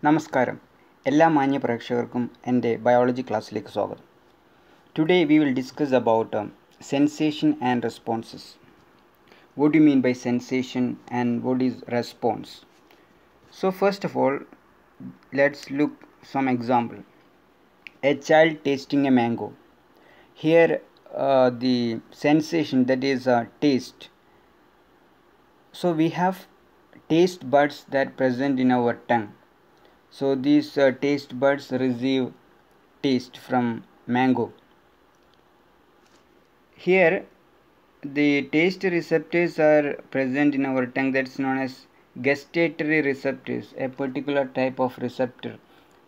Namaskaram. Ella Manya Prakshakam and a biology class like Today we will discuss about um, sensation and responses. What do you mean by sensation and what is response? So, first of all, let's look some example. A child tasting a mango. Here, uh, the sensation that is a taste. So, we have taste buds that present in our tongue so these uh, taste buds receive taste from mango here the taste receptors are present in our tongue that's known as gustatory receptors a particular type of receptor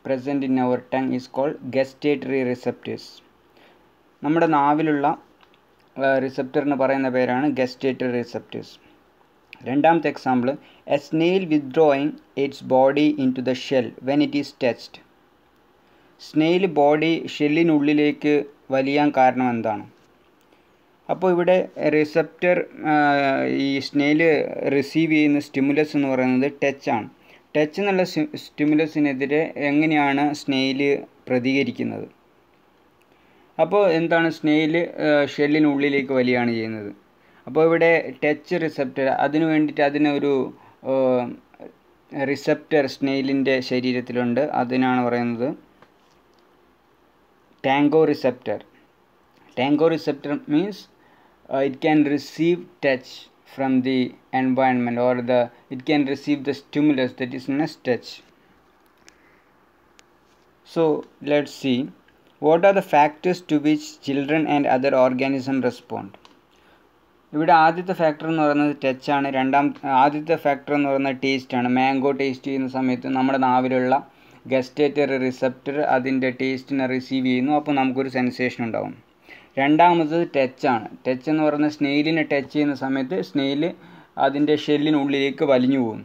present in our tongue is called gustatory receptors നമ്മുടെ നാവിലുള്ള റിസപ്റ്ററിന് uh, പറയുന്ന പേരാണ് gustatory receptors രണ്ടാമത്തെ example a snail withdrawing its body into the shell when it is test snail body ഷെല്ലിനുള്ളിലേക്ക് വലിയാൻ കാരണം എന്താണ് അപ്പോൾ ഇവിടെ റിസപ്റ്റർ ഈ സ്നെയിൽ റിസീവ് ചെയ്യുന്ന സ്റ്റിമുലസ് എന്ന് പറയുന്നത് ടച്ച് ആണ് ടച്ച് എന്നുള്ള സ്റ്റിമുലസിനെതിരെ എങ്ങനെയാണ് സ്നെയിൽ പ്രതികരിക്കുന്നത് അപ്പോൾ എന്താണ് സ്നെയിൽ ഷെല്ലിനുള്ളിലേക്ക് വലിയാണ് ചെയ്യുന്നത് അപ്പോൾ ഇവിടെ ടച്ച് റിസപ്റ്റർ അതിനു വേണ്ടിയിട്ട് അതിനൊരു റിസപ്റ്റർ സ്നെയിലിൻ്റെ ശരീരത്തിലുണ്ട് അതിനാണ് പറയുന്നത് tango receptor tango receptor means it can receive touch from the environment or the it can receive the stimulus that is ness touch so let see what are the factors to which children and other organism respond ഇവിടെ ആദ്യത്തെ factor എന്ന് പറയുന്നത് touch ആണ് രണ്ടാം ആദ്യത്തെ factor എന്ന് പറയുന്നത് taste ആണ് മാംഗോ ടേസ്റ്റ് ചെയ്യുന്ന സമയത്ത് നമ്മുടെ നാവിലുള്ള ഗസ്റ്റേറ്റർ റിസപ്റ്റർ അതിൻ്റെ ടേസ്റ്റിനെ റിസീവ് ചെയ്യുന്നു അപ്പോൾ നമുക്കൊരു സെൻസേഷൻ ഉണ്ടാകും രണ്ടാമത്തത് ആണ് ടച്ച് എന്ന് പറയുന്ന സ്നെയിലിനെ ടച്ച് ചെയ്യുന്ന സമയത്ത് സ്നെയില് അതിൻ്റെ ഷെല്ലിനുള്ളിലേക്ക് വലിഞ്ഞു പോകും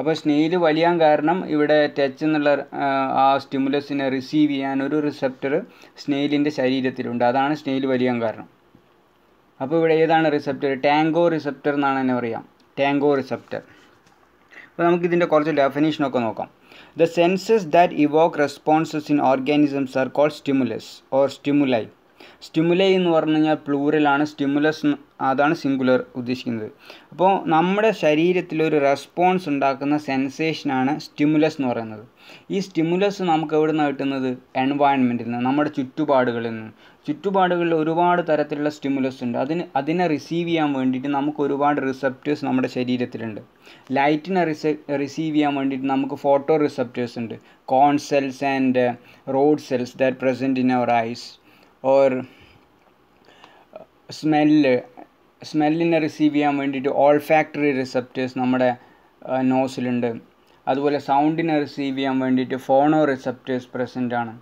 അപ്പോൾ സ്നെയിൽ വലിയാൻ കാരണം ഇവിടെ ടച്ച് എന്നുള്ള ആ സ്റ്റിമുലസിനെ റിസീവ് ചെയ്യാൻ ഒരു റിസപ്റ്റർ സ്നെയിലിൻ്റെ ശരീരത്തിലുണ്ട് അതാണ് സ്നെയിൽ വലിയാൻ കാരണം അപ്പോൾ ഇവിടെ ഏതാണ് റിസപ്റ്റർ ടാങ്കോ റിസപ്റ്റർ എന്നാണ് എന്നെ പറയാം ടാങ്കോ റിസപ്റ്റർ അപ്പോൾ നമുക്കിതിൻ്റെ കുറച്ച് ഡെഫിനേഷനൊക്കെ നോക്കാം the senses that evoke responses in organisms are called stimulus or stimuli stimuli എന്ന് പറഞ്ഞു കഴിഞ്ഞാൽ പ്ലൂറലാണ് സ്റ്റിമുലസ് അതാണ് സിംഗുലർ ഉദ്ദേശിക്കുന്നത് അപ്പോൾ നമ്മുടെ ശരീരത്തിൽ ഒരു റെസ്പോൺസ് ഉണ്ടാക്കുന്ന സെൻസേഷനാണ് സ്റ്റിമുലസ് എന്ന് പറയുന്നത് ഈ സ്റ്റിമുലസ് നമുക്ക് എവിടെ നിന്ന് കിട്ടുന്നത് എൻവയൺമെൻറ്റിൽ നിന്ന് നമ്മുടെ ചുറ്റുപാടുകളിൽ നിന്ന് ചുറ്റുപാടുകളിൽ ഒരുപാട് തരത്തിലുള്ള സ്റ്റിമുലസ് ഉണ്ട് അതിന് അതിനെ റിസീവ് ചെയ്യാൻ വേണ്ടിയിട്ട് നമുക്ക് ഒരുപാട് റിസപ്റ്റേഴ്സ് നമ്മുടെ ശരീരത്തിലുണ്ട് ലൈറ്റിനെ റിസെ റിസീവ് ചെയ്യാൻ വേണ്ടിയിട്ട് നമുക്ക് ഫോട്ടോ റിസപ്റ്റേഴ്സ് ഉണ്ട് cone cells and rod cells that present in our eyes or smell സ്മെല്ലിനെ റിസീവ് ചെയ്യാൻ വേണ്ടിയിട്ട് ഓൾ ഫാക്ടറി റിസപ്റ്റേഴ്സ് നമ്മുടെ നോസിലുണ്ട് uh, അതുപോലെ സൗണ്ടിനെ റിസീവ് ചെയ്യാൻ വേണ്ടിയിട്ട് ഫോണോ റിസപ്റ്റേഴ്സ് പ്രസൻ്റ് ആണ്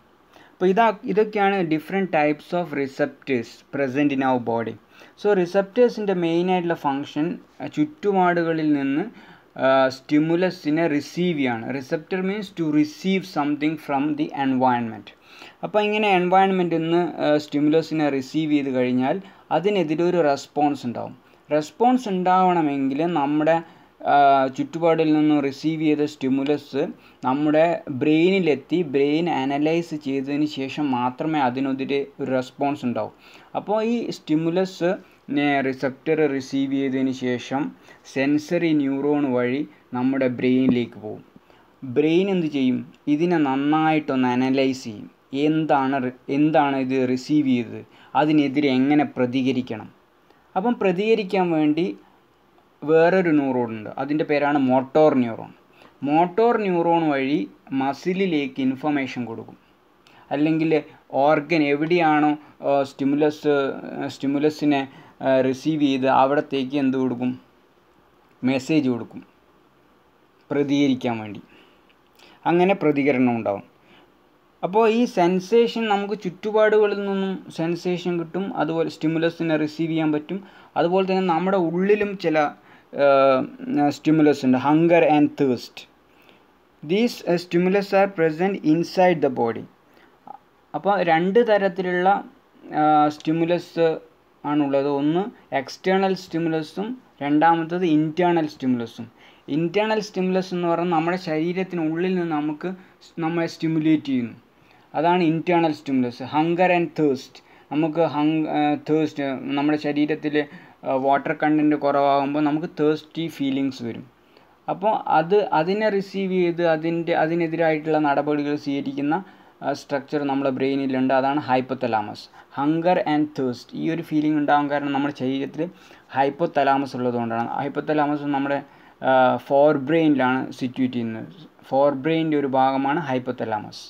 അപ്പോൾ ഇതാ ഇതൊക്കെയാണ് different types of receptors present in our body so റിസപ്റ്റേഴ്സിൻ്റെ മെയിനായിട്ടുള്ള ഫങ്ഷൻ ചുറ്റുപാടുകളിൽ നിന്ന് സ്റ്റിമുലസിനെ റിസീവ് ചെയ്യാണ് receptor means to receive something from the environment അപ്പോൾ ഇങ്ങനെ എൻവയൺമെൻറ്റിൽ നിന്ന് സ്റ്റിമുലസിനെ റിസീവ് ചെയ്ത് കഴിഞ്ഞാൽ അതിനെതിരെ ഒരു റെസ്പോൺസ് ഉണ്ടാവും റെസ്പോൺസ് ഉണ്ടാവണമെങ്കിൽ നമ്മുടെ ചുറ്റുപാടിൽ നിന്നും റിസീവ് ചെയ്ത സ്റ്റിമുലസ് നമ്മുടെ ബ്രെയിനിലെത്തി ബ്രെയിൻ അനലൈസ് ചെയ്തതിന് ശേഷം മാത്രമേ അതിനൊതിരെ ഒരു റെസ്പോൺസ് ഉണ്ടാവും അപ്പോൾ ഈ സ്റ്റിമുലസ് റിസപ്റ്റർ റിസീവ് ചെയ്തതിന് ശേഷം സെൻസറി ന്യൂറോൺ വഴി നമ്മുടെ ബ്രെയിനിലേക്ക് പോകും ബ്രെയിൻ എന്ത് ചെയ്യും ഇതിനെ നന്നായിട്ടൊന്ന് അനലൈസ് ചെയ്യും എന്താണ് എന്താണ് ഇത് റിസീവ് ചെയ്തത് അതിനെതിരെ എങ്ങനെ പ്രതികരിക്കണം അപ്പം പ്രതികരിക്കാൻ വേണ്ടി വേറൊരു ഉണ്ട് അതിൻ്റെ പേരാണ് മോട്ടോർ ന്യൂറോൺ മോട്ടോർ ന്യൂറോൺ വഴി മസിലിലേക്ക് ഇൻഫർമേഷൻ കൊടുക്കും അല്ലെങ്കിൽ ഓർഗൻ എവിടെയാണോ സ്റ്റിമുലസ് സ്റ്റിമുലസിനെ റിസീവ് ചെയ്ത് അവിടത്തേക്ക് എന്ത് കൊടുക്കും മെസ്സേജ് കൊടുക്കും പ്രതികരിക്കാൻ വേണ്ടി അങ്ങനെ പ്രതികരണം ഉണ്ടാവും അപ്പോൾ ഈ സെൻസേഷൻ നമുക്ക് ചുറ്റുപാടുകളിൽ നിന്നും സെൻസേഷൻ കിട്ടും അതുപോലെ സ്റ്റിമുലസിനെ റിസീവ് ചെയ്യാൻ പറ്റും അതുപോലെ തന്നെ നമ്മുടെ ഉള്ളിലും ചില Uh, stimulus and hunger and thirst these uh, stimulus are present inside the body അപ്പോൾ രണ്ട് തരത്തിലുള്ള സ്റ്റിമുലസ് uh, ആണുള്ളത് ഒന്ന് എക്സ്റ്റേണൽ സ്റ്റിമുലസും രണ്ടാമത്തത് ഇൻറ്റേർണൽ സ്റ്റിമുലസും ഇൻറ്റേർണൽ സ്റ്റിമുലസ് എന്ന് പറയുന്നത് നമ്മുടെ ശരീരത്തിനുള്ളിൽ നിന്ന് നമുക്ക് നമ്മളെ സ്റ്റിമുലേറ്റ് ചെയ്യുന്നു അതാണ് internal stimulus hunger and thirst നമുക്ക് ഹങ് തേഴ്സ്റ്റ് uh, നമ്മുടെ ശരീരത്തിൽ വാട്ടർ കണ്ടൻറ്റ് കുറവാകുമ്പോൾ നമുക്ക് തേഴ്സ്റ്റി ഫീലിങ്സ് വരും അപ്പോൾ അത് അതിനെ റിസീവ് ചെയ്ത് അതിൻ്റെ അതിനെതിരായിട്ടുള്ള നടപടികൾ സ്വീകരിക്കുന്ന സ്ട്രക്ചർ നമ്മുടെ ബ്രെയിനിലുണ്ട് അതാണ് ഹൈപ്പോതലാമസ് ഹങ്കർ ആൻഡ് തേഴ്സ്റ്റ് ഈ ഒരു ഫീലിംഗ് ഉണ്ടാകാൻ കാരണം നമ്മുടെ ശരീരത്തിൽ ഹൈപ്പോതലാമസ് ഉള്ളതുകൊണ്ടാണ് ഹൈപ്പോതലാമസ് നമ്മുടെ ഫോർ ബ്രെയിനിലാണ് സിറ്റുവേറ്റ് ചെയ്യുന്നത് ഫോർ ബ്രെയിനിൻ്റെ ഒരു ഭാഗമാണ് ഹൈപ്പോതലാമസ്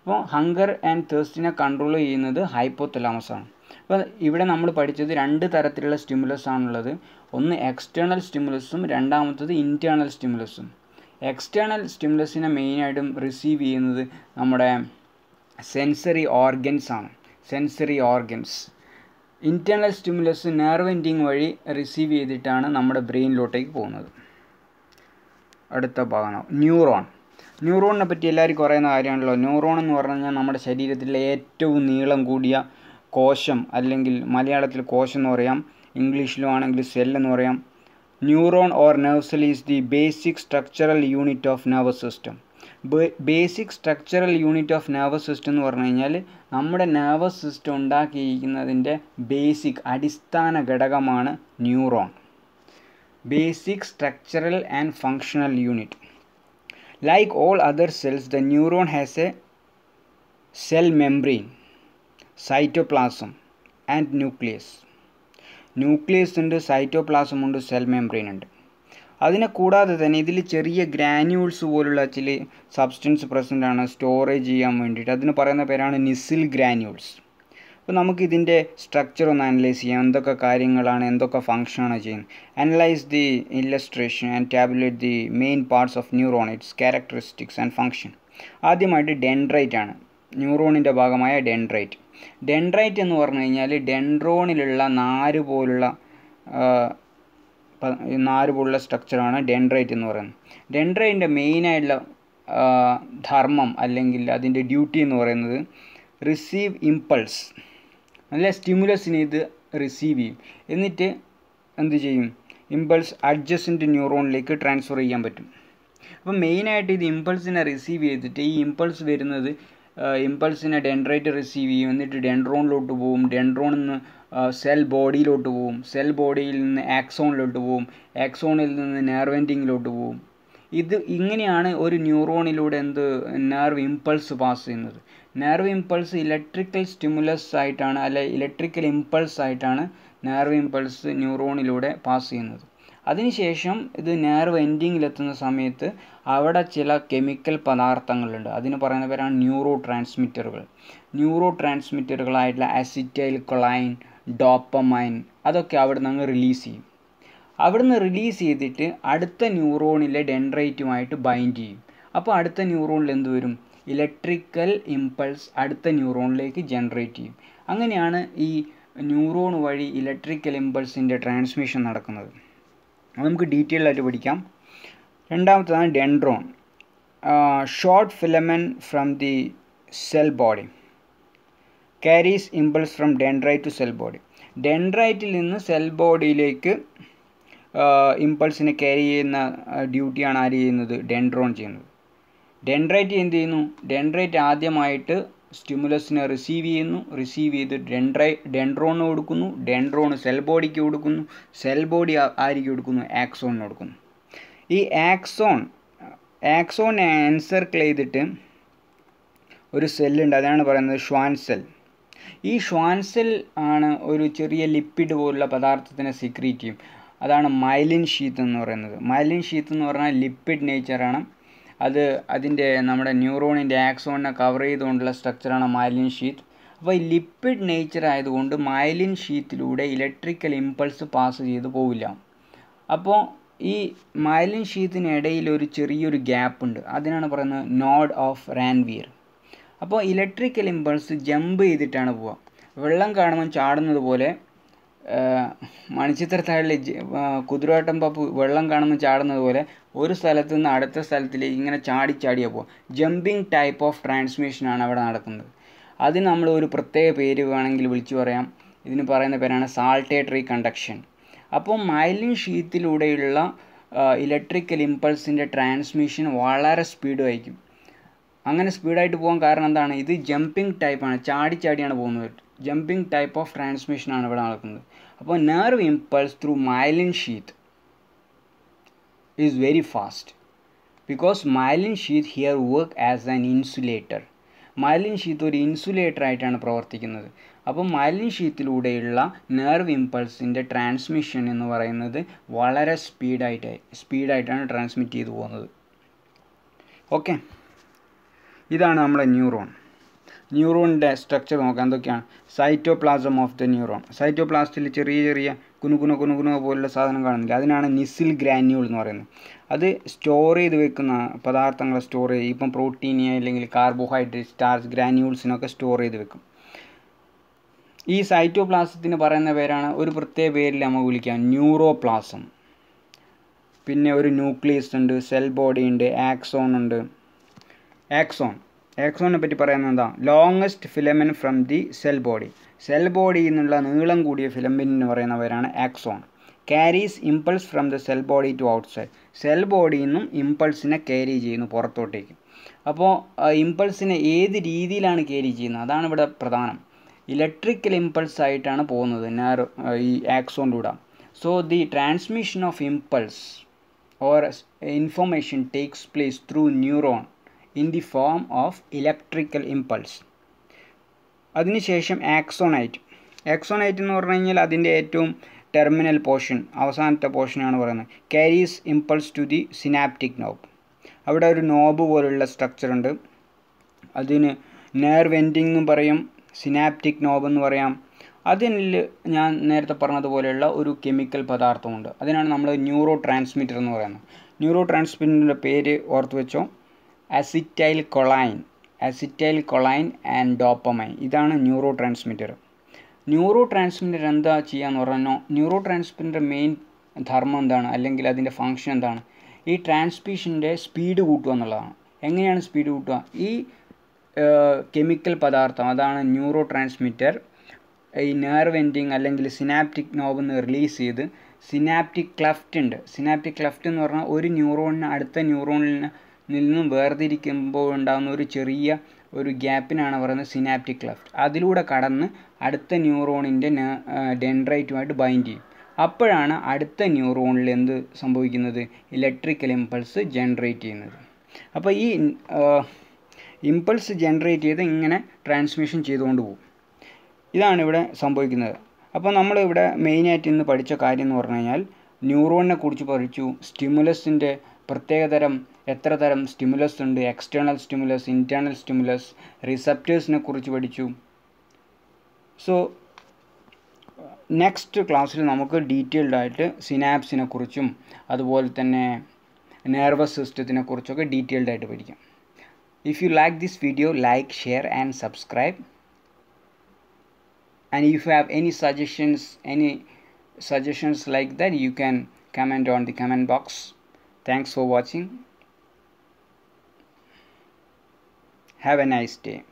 അപ്പോൾ ഹങ്കർ ആൻഡ് തേഴ്സ്റ്റിനെ കൺട്രോൾ ചെയ്യുന്നത് ഹൈപ്പോതലാമസ് ആണ് അപ്പോൾ ഇവിടെ നമ്മൾ പഠിച്ചത് രണ്ട് തരത്തിലുള്ള സ്റ്റിമുലസ് ആണുള്ളത് ഒന്ന് എക്സ്റ്റേണൽ സ്റ്റിമുലസും രണ്ടാമത്തത് ഇൻറ്റേർണൽ സ്റ്റിമുലസും എക്സ്റ്റേണൽ സ്റ്റിമുലസിനെ മെയിനായിട്ടും റിസീവ് ചെയ്യുന്നത് നമ്മുടെ സെൻസറി ഓർഗൻസ് ആണ് sensory organs internal stimulus ending വഴി റിസീവ് ചെയ്തിട്ടാണ് നമ്മുടെ ബ്രെയിനിലോട്ടേക്ക് പോകുന്നത് അടുത്ത ഭാഗമാണ് ന്യൂറോൺ ന്യൂറോണിനെ പറ്റി എല്ലാവർക്കും കുറയുന്ന കാര്യമാണല്ലോ ന്യൂറോൺ എന്ന് പറഞ്ഞു കഴിഞ്ഞാൽ നമ്മുടെ ശരീരത്തിലെ ഏറ്റവും നീളം കൂടിയ കോശം അല്ലെങ്കിൽ മലയാളത്തിൽ കോശം എന്ന് പറയാം ഇംഗ്ലീഷിലും ആണെങ്കിൽ സെൽ എന്ന് പറയാം neuron or nerve cell is the basic structural unit of nervous system basic structural unit of nervous system എന്ന് പറഞ്ഞു കഴിഞ്ഞാൽ നമ്മുടെ നെർവസ് സിസ്റ്റം ഉണ്ടാക്കിയിരിക്കുന്നതിൻ്റെ ബേസിക് അടിസ്ഥാന ഘടകമാണ് neuron basic structural and functional unit like all other cells the neuron has a cell membrane cytoplasm and nucleus nucleus ഉണ്ട് cytoplasm ഉണ്ട് cell membrane ഉണ്ട് അതിനെ കൂടാതെ തന്നെ ഇതിൽ ചെറിയ ഗ്രാന്യൂൾസ് പോലുള്ള ചില സബ്സ്റ്റൻസ് പ്രസൻ്റ് ആണ് സ്റ്റോറേജ് ചെയ്യാൻ വേണ്ടിയിട്ട് അതിന് പറയുന്ന പേരാണ് നിസിൽ ഗ്രാന്യൂൾസ് അപ്പോൾ നമുക്ക് ഇതിൻ്റെ സ്ട്രക്ചർ ഒന്ന് അനലൈസ് ചെയ്യാം എന്തൊക്കെ കാര്യങ്ങളാണ് എന്തൊക്കെ ആണ് ചെയ്യുന്നത് analyse the illustration and tabulate the main parts of neuron its characteristics and function ആദ്യമായിട്ട് ഡെൻഡ്രൈറ്റ് ആണ് ന്യൂറോണിൻ്റെ ഭാഗമായ ഡെൻഡ്രൈറ്റ് ഡെൻഡ്രൈറ്റ് എന്ന് പറഞ്ഞു കഴിഞ്ഞാൽ ഡെൻഡ്രോണിലുള്ള നാര് പോലുള്ള നാര് പോലുള്ള സ്ട്രക്ചറാണ് ഡെൻഡ്രൈറ്റ് എന്ന് പറയുന്നത് ഡെൻഡ്രൈറ്റിൻ്റെ മെയിനായിട്ടുള്ള ധർമ്മം അല്ലെങ്കിൽ അതിൻ്റെ ഡ്യൂട്ടി എന്ന് പറയുന്നത് റിസീവ് ഇമ്പൾസ് നല്ല സ്റ്റിമുലസിനെ ഇത് റിസീവ് ചെയ്യും എന്നിട്ട് എന്ത് ചെയ്യും ഇമ്പൾസ് അഡ്ജസ്റ്റൻ്റ് ന്യൂറോണിലേക്ക് ട്രാൻസ്ഫർ ചെയ്യാൻ പറ്റും അപ്പം മെയിനായിട്ട് ഇത് ഇമ്പൾസിനെ റിസീവ് ചെയ്തിട്ട് ഈ ഇമ്പൾസ് വരുന്നത് ഇമ്പൾസിനെ ഡെൻഡ്രൈറ്റ് റിസീവ് ചെയ്യും എന്നിട്ട് ഡെൻഡ്രോണിലോട്ട് പോവും ഡെൻഡ്രോണിൽ നിന്ന് സെൽ ബോഡിയിലോട്ട് പോവും സെൽ ബോഡിയിൽ നിന്ന് ആക്സോണിലോട്ട് പോവും ആക്സോണിൽ നിന്ന് നെർവെൻറ്റിങ്ങിലോട്ട് പോവും ഇത് ഇങ്ങനെയാണ് ഒരു ന്യൂറോണിലൂടെ എന്ത് നെർവ് ഇമ്പൾസ് പാസ് ചെയ്യുന്നത് നെർവ് ഇമ്പൾസ് ഇലക്ട്രിക്കൽ സ്റ്റിമുലസ് ആയിട്ടാണ് അല്ലെ ഇലക്ട്രിക്കൽ ഇമ്പൾസ് ആയിട്ടാണ് നെർവ് ഇമ്പൾസ് ന്യൂറോണിലൂടെ പാസ് ചെയ്യുന്നത് അതിനുശേഷം ഇത് നേർവ് എൻഡിങ്ങിലെത്തുന്ന സമയത്ത് അവിടെ ചില കെമിക്കൽ പദാർത്ഥങ്ങളുണ്ട് അതിന് പറയുന്ന പേരാണ് ന്യൂറോ ട്രാൻസ്മിറ്ററുകൾ ന്യൂറോ ട്രാൻസ്മിറ്ററുകളായിട്ടുള്ള അസിറ്റൈൽ കൊളൈൻ ഡോപ്പമൈൻ അതൊക്കെ അവിടെ നിന്ന് റിലീസ് ചെയ്യും അവിടുന്ന് റിലീസ് ചെയ്തിട്ട് അടുത്ത ന്യൂറോണിലെ ഡെൻഡ്രൈറ്റുമായിട്ട് ബൈൻഡ് ചെയ്യും അപ്പോൾ അടുത്ത ന്യൂറോണിൽ എന്ത് വരും ഇലക്ട്രിക്കൽ ഇമ്പൾസ് അടുത്ത ന്യൂറോണിലേക്ക് ജനറേറ്റ് ചെയ്യും അങ്ങനെയാണ് ഈ ന്യൂറോൺ വഴി ഇലക്ട്രിക്കൽ ഇമ്പൾസിൻ്റെ ട്രാൻസ്മിഷൻ നടക്കുന്നത് അത് നമുക്ക് ഡീറ്റെയിൽ ആയിട്ട് പഠിക്കാം രണ്ടാമത്തതാണ് dendron short filament from the cell body carries impulse from dendrite to cell body ഡെൻഡ്രൈറ്റിൽ നിന്ന് സെൽ ബോഡിയിലേക്ക് ഇമ്പൾസിനെ ക്യാരി ചെയ്യുന്ന ഡ്യൂട്ടിയാണ് ആര് ചെയ്യുന്നത് ഡെൻഡ്രോൺ ചെയ്യുന്നത് ഡെൻഡ്രൈറ്റ് എന്ത് ചെയ്യുന്നു ഡെൻഡ്രൈറ്റ് ആദ്യമായിട്ട് സ്റ്റിമുലസിനെ റിസീവ് ചെയ്യുന്നു റിസീവ് ചെയ്ത് ഡെൻഡ്രൈ ഡെൻഡ്രോണിന് കൊടുക്കുന്നു ഡെൻഡ്രോൺ സെൽ ബോഡിക്ക് കൊടുക്കുന്നു സെൽ ബോഡി ആരിക്ക് കൊടുക്കുന്നു ആക്സോണിന് കൊടുക്കുന്നു ഈ ആക്സോൺ ആക്സോൺ എൻസർക്കിൾ ചെയ്തിട്ട് ഒരു സെല്ലുണ്ട് അതാണ് പറയുന്നത് ഷ്വാൻ സെൽ ഈ ഷ്വാൻ സെൽ ആണ് ഒരു ചെറിയ ലിപ്പിഡ് പോലുള്ള പദാർത്ഥത്തിനെ സിക്രീറ്റ് ചെയ്യും അതാണ് മൈലിൻ ഷീത്ത് എന്ന് പറയുന്നത് മൈലിൻ ഷീത്ത് എന്ന് പറഞ്ഞാൽ ലിപ്പിഡ് നേച്ചറാണ് അത് അതിൻ്റെ നമ്മുടെ ന്യൂറോണിൻ്റെ ആക്സോണിനെ കവർ ചെയ്തുകൊണ്ടുള്ള സ്ട്രക്ചറാണ് മൈലിൻ ഷീത്ത് അപ്പോൾ ഈ ലിപ്പിഡ് നേച്ചർ ആയതുകൊണ്ട് മൈലിൻ ഷീത്തിലൂടെ ഇലക്ട്രിക്കൽ ഇമ്പൾസ് പാസ് ചെയ്ത് പോവില്ല അപ്പോൾ ഈ മൈലിൻ ഷീത്തിനിടയിൽ ഒരു ചെറിയൊരു ഗ്യാപ്പ് ഉണ്ട് അതിനാണ് പറയുന്നത് നോഡ് ഓഫ് റാൻവിയർ അപ്പോൾ ഇലക്ട്രിക്കൽ ഇമ്പൾസ് ജമ്പ് ചെയ്തിട്ടാണ് പോവുക വെള്ളം കാണുമ്പം ചാടുന്നത് പോലെ മണിച്ചിത്രത്താഴിൽ കുതിരവാട്ടം പപ്പു വെള്ളം കാണുന്ന ചാടുന്നത് പോലെ ഒരു സ്ഥലത്തു നിന്ന് അടുത്ത സ്ഥലത്തിലേക്ക് ഇങ്ങനെ ചാടി ചാടിയാണ് പോകും ജമ്പിങ് ടൈപ്പ് ഓഫ് ട്രാൻസ്മിഷനാണ് അവിടെ നടക്കുന്നത് അതിന് നമ്മൾ ഒരു പ്രത്യേക പേര് വേണമെങ്കിൽ വിളിച്ചു പറയാം ഇതിന് പറയുന്ന പേരാണ് സാൾട്ടേറ്ററി കണ്ടക്ഷൻ അപ്പോൾ മൈലിൻ ഷീത്തിലൂടെയുള്ള ഇലക്ട്രിക്കൽ ഇമ്പൾസിൻ്റെ ട്രാൻസ്മിഷൻ വളരെ സ്പീഡായിരിക്കും അങ്ങനെ സ്പീഡായിട്ട് പോകാൻ കാരണം എന്താണ് ഇത് ജമ്പിങ് ടൈപ്പാണ് ചാടി ചാടിയാണ് പോകുന്നത് ജമ്പിങ് ടൈപ്പ് ഓഫ് ട്രാൻസ്മിഷൻ ആണ് ഇവിടെ നടക്കുന്നത് അപ്പോൾ nerve impulse through myelin sheath is very fast because myelin sheath here work as an insulator myelin sheath ഒരു ഇൻസുലേറ്റർ ആയിട്ടാണ് പ്രവർത്തിക്കുന്നത് അപ്പോൾ മൈലിൻ ഷീത്തിലൂടെയുള്ള നെർവ് ഇമ്പൾസിൻ്റെ ട്രാൻസ്മിഷൻ എന്ന് പറയുന്നത് വളരെ സ്പീഡായിട്ട് സ്പീഡായിട്ടാണ് ട്രാൻസ്മിറ്റ് ചെയ്തു പോകുന്നത് ഓക്കെ ഇതാണ് നമ്മുടെ ന്യൂറോൺ ന്യൂറോണിൻ്റെ സ്ട്രക്ചർ നോക്കാം എന്തൊക്കെയാണ് സൈറ്റോപ്ലാസം ഓഫ് ദ ന്യൂറോൺ സൈറ്റോപ്ലാസ്റ്റിൽ ചെറിയ ചെറിയ കുനുകുന കുനുകുന പോലുള്ള സാധനം കാണുന്നില്ല അതിനാണ് നിസിൽ ഗ്രാന്യൂൾ എന്ന് പറയുന്നത് അത് സ്റ്റോർ ചെയ്ത് വെക്കുന്ന പദാർത്ഥങ്ങളെ സ്റ്റോർ ചെയ്ത് ഇപ്പം പ്രോട്ടീനിയ അല്ലെങ്കിൽ കാർബോഹൈഡ്രേറ്റ് സ്റ്റാർച്ച് ഗ്രാന്യൂൾസിനൊക്കെ സ്റ്റോർ ചെയ്ത് വെക്കും ഈ സൈറ്റോപ്ലാസത്തിന് പറയുന്ന പേരാണ് ഒരു പ്രത്യേക പേരിൽ നമ്മൾ വിളിക്കാം ന്യൂറോപ്ലാസം പിന്നെ ഒരു ന്യൂക്ലിയസ് ഉണ്ട് സെൽ ബോഡി ഉണ്ട് ആക്സോൺ ഉണ്ട് ആക്സോൺ എക്സോണിനെ പറ്റി പറയുന്നത് എന്താ longest filament from the cell body cell ബോഡിയിൽ നിന്നുള്ള നീളം കൂടിയ ഫിലമിൻ എന്ന് പറയുന്നവരാണ് axon carries impulse from the cell body to outside cell ബോഡിയിൽ നിന്നും ഇമ്പൾസിനെ ക്യാരി ചെയ്യുന്നു പുറത്തോട്ടേക്ക് അപ്പോൾ ഇമ്പൾസിനെ ഏത് രീതിയിലാണ് ക്യാരി ചെയ്യുന്നത് അതാണ് ഇവിടെ പ്രധാനം ഇലക്ട്രിക്കൽ ഇമ്പൾസ് ആയിട്ടാണ് പോകുന്നത് നാരോ ഈ ആക്സോണിലൂടെ so the transmission of impulse or information takes place through neuron in the form of electrical impulse അതിനുശേഷം ആക്സോണൈറ്റ് ആക്സോണൈറ്റ് എന്ന് പറഞ്ഞു കഴിഞ്ഞാൽ അതിൻ്റെ ഏറ്റവും ടെർമിനൽ പോർഷൻ അവസാനത്തെ പോർഷനാണ് പറയുന്നത് carries impulse to the synaptic knob അവിടെ ഒരു നോബ് പോലുള്ള സ്ട്രക്ചർ ഉണ്ട് അതിന് നെയർ വെൻറ്റിംഗ് എന്ന് പറയും സിനാപ്റ്റിക് നോബ് എന്ന് പറയാം അതിൽ ഞാൻ നേരത്തെ പറഞ്ഞതുപോലെയുള്ള ഒരു കെമിക്കൽ പദാർത്ഥമുണ്ട് അതിനാണ് നമ്മൾ ന്യൂറോ ട്രാൻസ്മിറ്റർ എന്ന് പറയുന്നത് ന്യൂറോ ട്രാൻസ്മിറ്ററിൻ്റെ പേര് ഓർത്ത് വെച്ചോ acetylcholine acetylcholine and dopamine ഇതാണ് ന്യൂറോ ട്രാൻസ്മിറ്റർ ന്യൂറോ ട്രാൻസ്മിറ്റർ എന്താ ചെയ്യാന്ന് പറഞ്ഞാൽ ന്യൂറോ ട്രാൻസ്മിറ്റർ മെയിൻ ധർമ്മം എന്താണ് അല്ലെങ്കിൽ അതിൻ്റെ ഫങ്ഷൻ എന്താണ് ഈ ട്രാൻസ്മിഷൻ്റെ സ്പീഡ് കൂട്ടുക എന്നുള്ളതാണ് എങ്ങനെയാണ് സ്പീഡ് കൂട്ടുക ഈ കെമിക്കൽ പദാർത്ഥം അതാണ് ന്യൂറോ ട്രാൻസ്മിറ്റർ ഈ നെയർവ് എൻഡിങ് അല്ലെങ്കിൽ സിനാപ്റ്റിക് നോബിൽ റിലീസ് ചെയ്ത് സിനാപ്റ്റിക് ക്ലഫ്റ്റ് ഉണ്ട് സിനാപ്റ്റിക് ക്ലഫ്റ്റ് എന്ന് പറഞ്ഞാൽ ഒരു ന്യൂറോണിന് അടുത്ത ന്യൂറോണിന് നിന്നും വേർതിരിക്കുമ്പോൾ ഉണ്ടാകുന്ന ഒരു ചെറിയ ഒരു ഗ്യാപ്പിനാണ് പറയുന്നത് സിനാപ്റ്റിക് ക്ലഫ്റ്റ് അതിലൂടെ കടന്ന് അടുത്ത ന്യൂറോണിൻ്റെ ഡെൻഡ്രൈറ്റുമായിട്ട് ബൈൻഡ് ചെയ്യും അപ്പോഴാണ് അടുത്ത ന്യൂറോണിൽ എന്ത് സംഭവിക്കുന്നത് ഇലക്ട്രിക്കൽ ഇമ്പൾസ് ജനറേറ്റ് ചെയ്യുന്നത് അപ്പോൾ ഈ ഇമ്പൾസ് ജനറേറ്റ് ചെയ്ത് ഇങ്ങനെ ട്രാൻസ്മിഷൻ ചെയ്തുകൊണ്ട് പോകും ഇതാണ് ഇവിടെ സംഭവിക്കുന്നത് അപ്പോൾ നമ്മളിവിടെ മെയിനായിട്ട് ഇന്ന് പഠിച്ച കാര്യം എന്ന് പറഞ്ഞു കഴിഞ്ഞാൽ ന്യൂറോണിനെ കുറിച്ച് പഠിച്ചു സ്റ്റിമുലസിൻ്റെ പ്രത്യേകതരം എത്ര തരം സ്റ്റിമുലസ് ഉണ്ട് എക്സ്റ്റേണൽ സ്റ്റിമുലസ് ഇൻറ്റേർണൽ സ്റ്റിമുലസ് റിസപ്റ്റേഴ്സിനെ കുറിച്ച് പഠിച്ചു സോ നെക്സ്റ്റ് ക്ലാസ്സിൽ നമുക്ക് ഡീറ്റെയിൽഡ് ആയിട്ട് സിനാപ്സിനെ കുറിച്ചും അതുപോലെ തന്നെ നെർവസ് സിസ്റ്റത്തിനെ കുറിച്ചൊക്കെ ഡീറ്റെയിൽഡ് ആയിട്ട് പഠിക്കാം if you like this video like share and subscribe and if you have any suggestions any suggestions like that you can comment on the comment box thanks for watching Have a nice day.